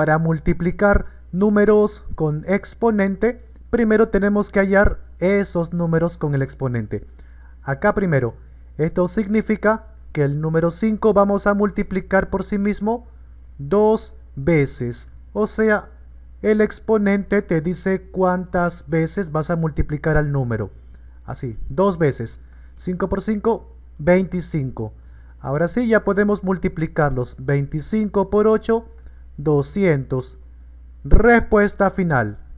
Para multiplicar números con exponente, primero tenemos que hallar esos números con el exponente. Acá primero, esto significa que el número 5 vamos a multiplicar por sí mismo dos veces. O sea, el exponente te dice cuántas veces vas a multiplicar al número. Así, dos veces. 5 por 5, 25. Ahora sí, ya podemos multiplicarlos. 25 por 8, 200. Respuesta final.